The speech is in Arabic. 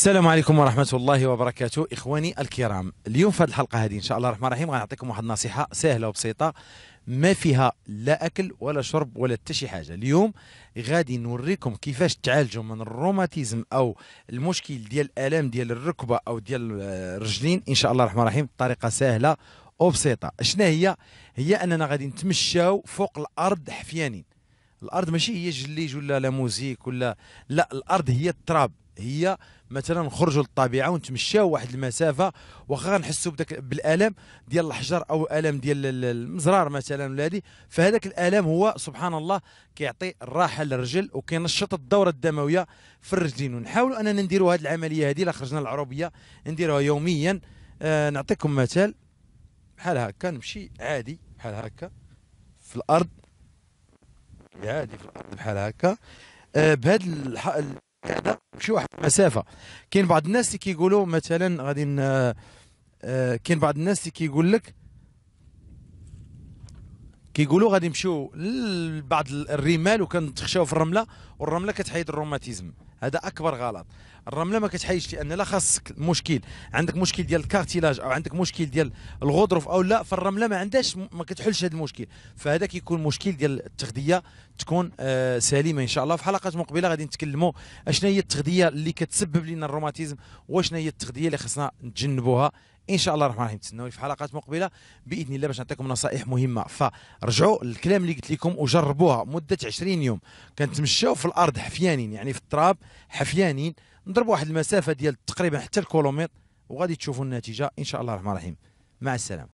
السلام عليكم ورحمة الله وبركاته إخواني الكرام اليوم في هذه الحلقة هذه إن شاء الله الرحمن الرحيم غنعطيكم واحد النصيحة سهلة وبسيطة ما فيها لا أكل ولا شرب ولا حتى شي حاجة اليوم غادي نوريكم كيفاش تعالجوا من الروماتيزم أو المشكل ديال الآلام ديال الركبة أو ديال الرجلين إن شاء الله الرحمن الرحيم بطريقة سهلة وبسيطة شنو هي هي أننا غادي نتمشاو فوق الأرض حفيانين الأرض ماشي هي جليج ولا لا موزيك ولا لا الأرض هي التراب هي مثلا نخرجوا للطبيعه ونتمشاو واحد المسافه واخا غنحسوا بداك بالالم ديال الحجر او الم ديال المزرار مثلا ولا هذه فهذاك الالم هو سبحان الله كيعطي الراحه للرجل وكينشط الدوره الدمويه في الرجلين ونحاولوا اننا نديروا هذه العمليه هذه الا خرجنا العروبيه نديروها يوميا آه نعطيكم مثال بحال هكا نمشي عادي بحال هكا في الارض عادي في الارض بحال هكا آه بهذا شي واحد المسافه كاين بعض الناس اللي كيقولوا مثلا غادي آه، آه، كاين بعض الناس اللي كيقول لك كيقولوا غادي نمشيو لبعض الرمال وكنتخشاو في الرمله والرمله كتحيد الروماتيزم هذا اكبر غلط الرمله ما كتحيدش لان لا خاصك مشكل عندك مشكل ديال الكارتيلاج او عندك مشكل ديال الغضروف او لا فالرمله ما عندهاش ما كتحلش هذا المشكل فهذا كيكون مشكل ديال التغذيه تكون آه سليمه ان شاء الله في حلقات مقبله غادي نتكلموا اشنا هي التغذيه اللي كتسبب لنا الروماتيزم واشنا هي التغذيه اللي خصنا نتجنبوها ان شاء الله الرحمن الرحيم تسناوني في حلقات مقبله باذن الله باش نعطيكم نصائح مهمه فرجعوا الكلام اللي قلت لكم وجربوها مده 20 يوم كنتمشاو في الارض حفيانين يعني في التراب حفيانين نضربوا واحد المسافه ديال تقريبا حتى الكيلومتر وغادي تشوفوا النتيجه ان شاء الله الرحمن الرحيم مع السلامه